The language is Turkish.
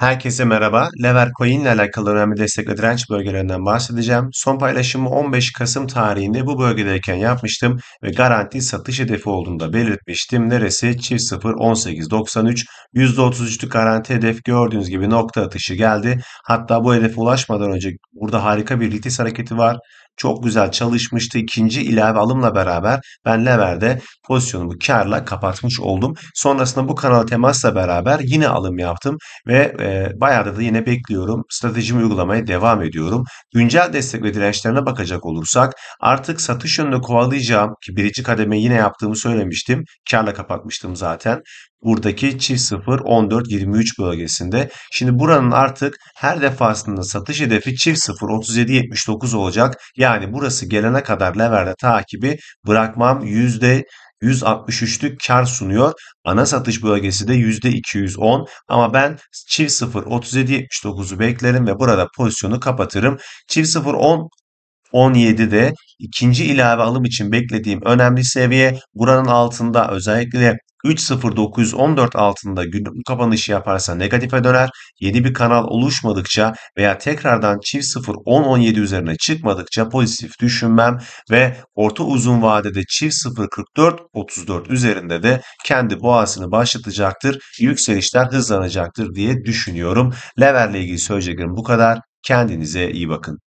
Herkese merhaba. Levercoin ile alakalı önemli destek ve direnç bölgelerinden bahsedeceğim. Son paylaşımı 15 Kasım tarihinde bu bölgedeyken yapmıştım ve garanti satış hedefi olduğunda belirtmiştim. Neresi? Çift 0 18.93 %33'lük garanti hedef gördüğünüz gibi nokta atışı geldi. Hatta bu hedefe ulaşmadan önce burada harika bir litis hareketi var çok güzel çalışmıştı. İkinci ilave alımla beraber ben Lever'de pozisyonumu karla kapatmış oldum. Sonrasında bu kanal temasla beraber yine alım yaptım ve e, bayağıdır da yine bekliyorum. Stratejimi uygulamaya devam ediyorum. Güncel destek ve dirençlerine bakacak olursak artık satış yönünde kovalayacağım ki birinci kademe yine yaptığımı söylemiştim. Karla kapatmıştım zaten buradaki çift 0 14 23 bölgesinde. Şimdi buranın artık her defasında satış hedefi çift 0 37 79 olacak. Yani burası gelene kadar leverde takibi bırakmam yüzde 163'lük kar sunuyor. Ana satış bölgesi de %210 ama ben çift 0 37 79'u beklerim ve burada pozisyonu kapatırım. Çift 0 10 17'de ikinci ilave alım için beklediğim önemli seviye buranın altında özellikle 3.09.14 altında günlük kapanışı yaparsa negatife döner. Yeni bir kanal oluşmadıkça veya tekrardan çift 0.10.17 üzerine çıkmadıkça pozitif düşünmem ve orta uzun vadede çift 0.44.34 üzerinde de kendi boğasını başlatacaktır. Yükselişler hızlanacaktır diye düşünüyorum. Lever'le ilgili söyleyeceklerim bu kadar. Kendinize iyi bakın.